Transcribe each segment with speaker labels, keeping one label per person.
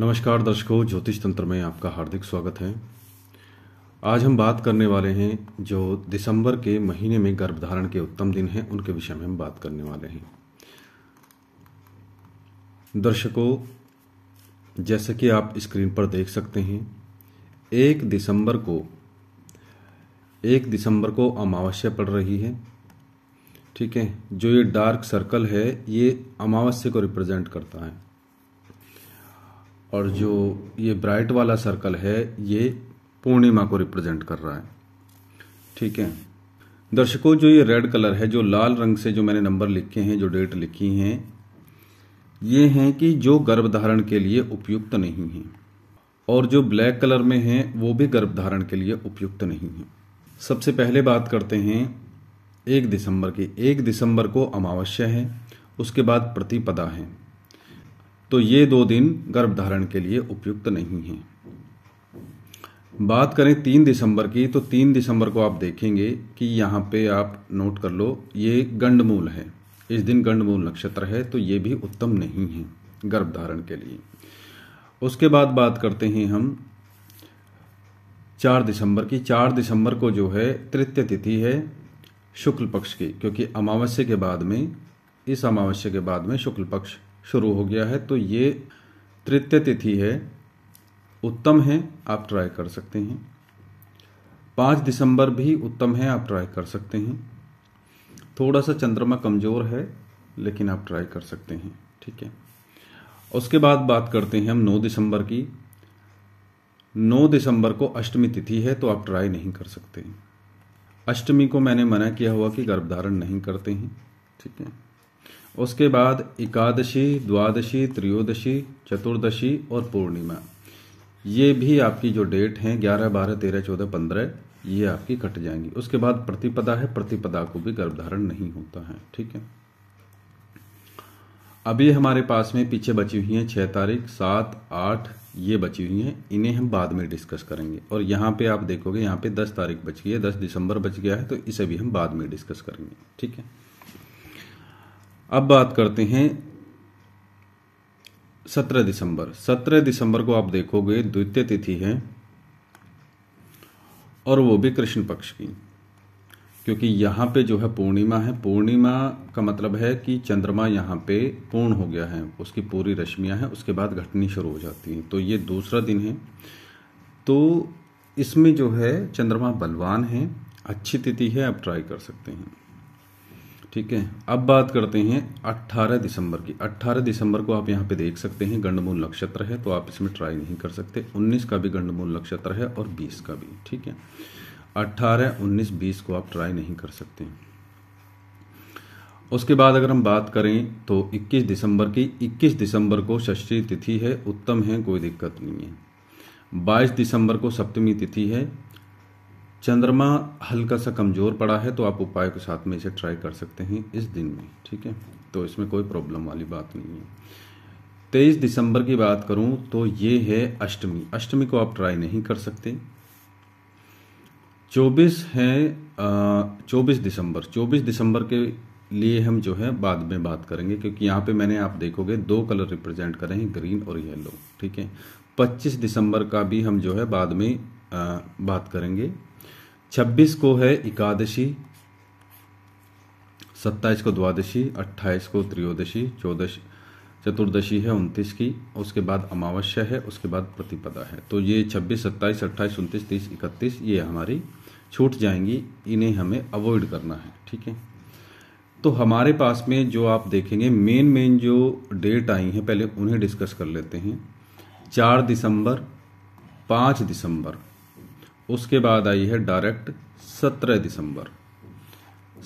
Speaker 1: नमस्कार दर्शकों ज्योतिष तंत्र में आपका हार्दिक स्वागत है आज हम बात करने वाले हैं जो दिसंबर के महीने में गर्भधारण के उत्तम दिन हैं उनके विषय में हम बात करने वाले हैं दर्शकों जैसे कि आप स्क्रीन पर देख सकते हैं एक दिसंबर को एक दिसंबर को अमावस्या पड़ रही है ठीक है जो ये डार्क सर्कल है ये अमावस्या को रिप्रेजेंट करता है और जो ये ब्राइट वाला सर्कल है ये पूर्णिमा को रिप्रेजेंट कर रहा है ठीक है दर्शकों जो ये रेड कलर है जो लाल रंग से जो मैंने नंबर लिखे हैं जो डेट लिखी हैं ये हैं कि जो गर्भधारण के लिए उपयुक्त नहीं है और जो ब्लैक कलर में हैं वो भी गर्भधारण के लिए उपयुक्त नहीं है सबसे पहले बात करते हैं एक दिसंबर की एक दिसंबर को अमावस्या है उसके बाद प्रतिपदा है तो ये दो दिन गर्भधारण के लिए उपयुक्त नहीं हैं बात करें तीन दिसंबर की तो तीन दिसंबर को आप देखेंगे कि यहाँ पे आप नोट कर लो ये गंडमूल है इस दिन गंडमूल नक्षत्र है तो ये भी उत्तम नहीं है गर्भधारण के लिए उसके बाद बात करते हैं हम चार दिसंबर की चार दिसंबर को जो है तृतीय तिथि है शुक्ल पक्ष की क्योंकि अमावस्या के बाद में इस अमावस्या के बाद में शुक्ल पक्ष शुरू हो गया है तो ये तृतीय तिथि है उत्तम है आप ट्राई कर सकते हैं पाँच दिसंबर भी उत्तम है आप ट्राई कर सकते हैं थोड़ा सा चंद्रमा कमज़ोर है लेकिन आप ट्राई कर सकते हैं ठीक है उसके बाद बात करते हैं हम नौ दिसंबर की नौ दिसंबर को अष्टमी तिथि है तो आप ट्राई नहीं कर सकते अष्टमी को मैंने मना किया हुआ कि गर्भधारण नहीं करते हैं ठीक है उसके बाद एकादशी द्वादशी त्रयोदशी चतुर्दशी और पूर्णिमा ये भी आपकी जो डेट हैं ग्यारह बारह तेरह चौदह पंद्रह ये आपकी कट जाएंगी उसके बाद प्रतिपदा है प्रतिपदा को भी गर्भधारण नहीं होता है ठीक है अभी हमारे पास में पीछे बची हुई हैं छः तारीख सात आठ ये बची हुई हैं इन्हें हम बाद में डिस्कस करेंगे और यहाँ पे आप देखोगे यहाँ पे दस तारीख बच गई है दस दिसंबर बच गया है तो इसे भी हम बाद में डिस्कस करेंगे ठीक है अब बात करते हैं सत्रह दिसंबर सत्रह दिसंबर को आप देखोगे द्वितीय तिथि है और वो भी कृष्ण पक्ष की क्योंकि यहाँ पे जो है पूर्णिमा है पूर्णिमा का मतलब है कि चंद्रमा यहाँ पे पूर्ण हो गया है उसकी पूरी रश्मियाँ हैं उसके बाद घटनी शुरू हो जाती हैं तो ये दूसरा दिन है तो इसमें जो है चंद्रमा बलवान है अच्छी तिथि है आप ट्राई कर सकते हैं ठीक है अब बात करते हैं 18 दिसंबर की 18 दिसंबर को आप यहाँ पे देख सकते हैं गंडमूल नक्षत्र है तो आप इसमें ट्राई नहीं कर सकते 19 का भी गंडमूल नक्षत्र है और 20 का भी ठीक है 18, 19, 20 को आप ट्राई नहीं कर सकते उसके बाद अगर हम बात करें तो 21 दिसंबर की 21 दिसंबर को षष्ठी तिथि है उत्तम है कोई दिक्कत नहीं है 22 दिसंबर को सप्तमी तिथि है चंद्रमा हल्का सा कमज़ोर पड़ा है तो आप उपाय के साथ में इसे ट्राई कर सकते हैं इस दिन में ठीक है तो इसमें कोई प्रॉब्लम वाली बात नहीं है तेईस दिसंबर की बात करूं तो ये है अष्टमी अष्टमी को आप ट्राई नहीं कर सकते चौबीस है चौबीस दिसंबर चौबीस दिसंबर के लिए हम जो है बाद में बात करेंगे क्योंकि यहाँ पे मैंने आप देखोगे दो कलर रिप्रेजेंट करें हैं ग्रीन और येलो ठीक है पच्चीस दिसंबर का भी हम जो है बाद में आ, बात करेंगे छब्बीस को है एकादशी सत्ताईस को द्वादशी अट्ठाईस को त्रयोदशी चौदश चतुर्दशी है उनतीस की उसके बाद अमावस्या है उसके बाद प्रतिपदा है तो ये छब्बीस सत्ताईस अट्ठाईस उनतीस तीस इकतीस ये हमारी छूट जाएंगी इन्हें हमें अवॉइड करना है ठीक है तो हमारे पास में जो आप देखेंगे मेन मेन जो डेट आई हैं पहले उन्हें डिस्कस कर लेते हैं चार दिसंबर पाँच दिसंबर उसके बाद आई है डायरेक्ट सत्रह दिसंबर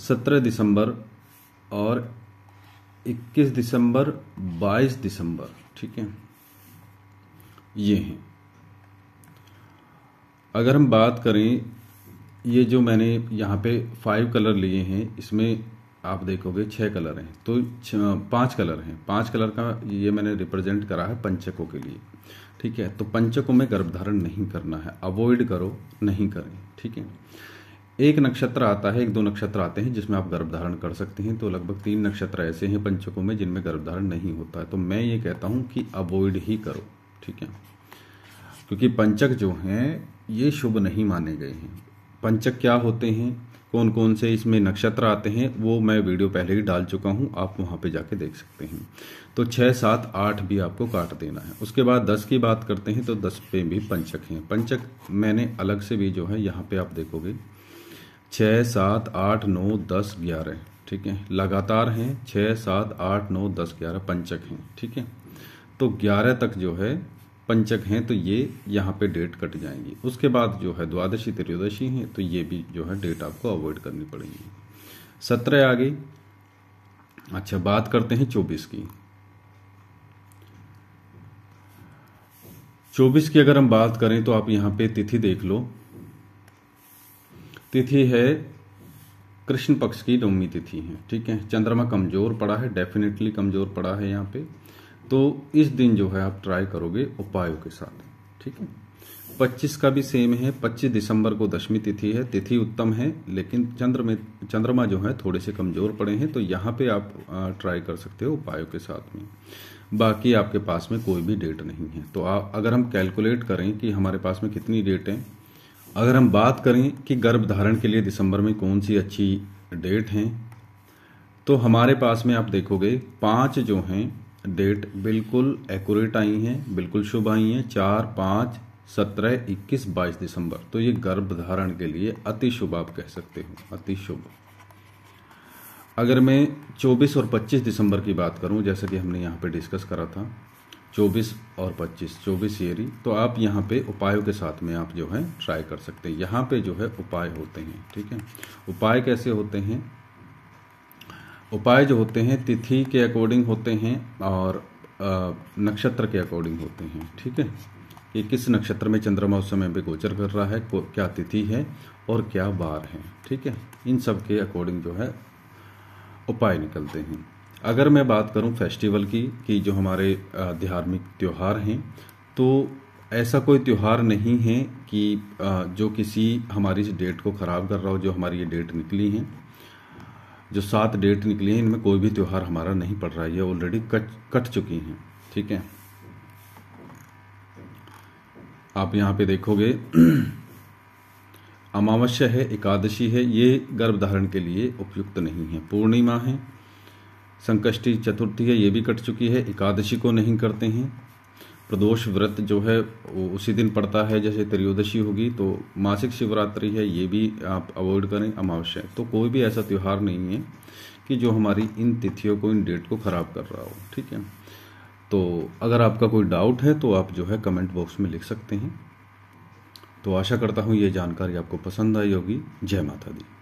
Speaker 1: सत्रह दिसंबर और इक्कीस दिसंबर बाईस दिसंबर ठीक है ये हैं अगर हम बात करें ये जो मैंने यहाँ पे फाइव कलर लिए हैं इसमें आप देखोगे छह कलर हैं तो पांच कलर हैं पांच कलर का ये मैंने रिप्रेजेंट करा है पंचकों के लिए ठीक है तो पंचकों में गर्भधारण नहीं करना है अवॉइड करो नहीं करें ठीक है एक नक्षत्र आता है एक दो नक्षत्र आते हैं जिसमें आप गर्भधारण कर सकते हैं तो लगभग तीन नक्षत्र ऐसे हैं पंचकों में जिनमें गर्भधारण नहीं होता है तो मैं ये कहता हूँ कि अवॉइड ही करो ठीक है क्योंकि पंचक जो हैं ये शुभ नहीं माने गए हैं पंचक क्या होते हैं कौन कौन से इसमें नक्षत्र आते हैं वो मैं वीडियो पहले ही डाल चुका हूँ आप वहाँ पे जाके देख सकते हैं तो छः सात आठ भी आपको काट देना है उसके बाद दस की बात करते हैं तो दस पे भी पंचक हैं पंचक मैंने अलग से भी जो है यहाँ पे आप देखोगे छः सात आठ नौ दस ग्यारह ठीक है लगातार हैं छः सात आठ नौ दस ग्यारह पंचक हैं ठीक है तो ग्यारह तक जो है पंचक हैं तो ये यहाँ पे डेट कट जाएंगी उसके बाद जो है द्वादशी त्रयोदशी हैं तो ये भी जो है डेट आपको अवॉइड करनी पड़ेगी सत्रह आ गई अच्छा बात करते हैं चौबीस की चौबीस की अगर हम बात करें तो आप यहाँ पे तिथि देख लो तिथि है कृष्ण पक्ष की नवमी तिथि है ठीक है चंद्रमा कमजोर पड़ा है डेफिनेटली कमजोर पड़ा है यहाँ पे तो इस दिन जो है आप ट्राई करोगे उपायों के साथ ठीक है पच्चीस का भी सेम है पच्चीस दिसंबर को दशमी तिथि है तिथि उत्तम है लेकिन चंद्र में चंद्रमा जो है थोड़े से कमजोर पड़े हैं तो यहाँ पे आप ट्राई कर सकते हो उपायों के साथ में बाकी आपके पास में कोई भी डेट नहीं है तो आ, अगर हम कैलकुलेट करें कि हमारे पास में कितनी डेट हैं अगर हम बात करें कि गर्भधारण के लिए दिसंबर में कौन सी अच्छी डेट हैं तो हमारे पास में आप देखोगे पांच जो हैं डेट बिल्कुल एक्यूरेट आई हैं बिल्कुल शुभ आई हैं चार पाँच सत्रह इक्कीस बाईस दिसंबर तो ये गर्भ धारण के लिए अति शुभ आप कह सकते हो अति शुभ अगर मैं 24 और 25 दिसंबर की बात करूं जैसा कि हमने यहाँ पे डिस्कस करा था 24 और 25 24 ईयरी तो आप यहाँ पे उपायों के साथ में आप जो है ट्राई कर सकते हैं यहाँ पे जो है उपाय होते हैं ठीक है उपाय कैसे होते हैं उपाय जो होते हैं तिथि के अकॉर्डिंग होते हैं और नक्षत्र के अकॉर्डिंग होते हैं ठीक है कि किस नक्षत्र में चंद्रमा उस समय पर गोचर कर रहा है क्या तिथि है और क्या बार है ठीक है इन सब के अकॉर्डिंग जो है उपाय निकलते हैं अगर मैं बात करूं फेस्टिवल की कि जो हमारे धार्मिक त्यौहार हैं तो ऐसा कोई त्यौहार नहीं है कि जो किसी हमारी इस डेट को ख़राब कर रहा हो जो हमारी ये डेट निकली है जो सात डेट निकली हैं इनमें कोई भी त्यौहार हमारा नहीं पड़ रहा है ये ऑलरेडी कट कट चुकी हैं ठीक है आप यहाँ पे देखोगे अमावस्या है एकादशी है ये गर्भ धारण के लिए उपयुक्त नहीं है पूर्णिमा है संकष्टी चतुर्थी है ये भी कट चुकी है एकादशी को नहीं करते हैं प्रदोष व्रत जो है वो उसी दिन पड़ता है जैसे त्रयोदशी होगी तो मासिक शिवरात्रि है ये भी आप अवॉइड करें अमावस्या तो कोई भी ऐसा त्यौहार नहीं है कि जो हमारी इन तिथियों को इन डेट को ख़राब कर रहा हो ठीक है तो अगर आपका कोई डाउट है तो आप जो है कमेंट बॉक्स में लिख सकते हैं तो आशा करता हूँ ये जानकारी आपको पसंद आई होगी जय माता दी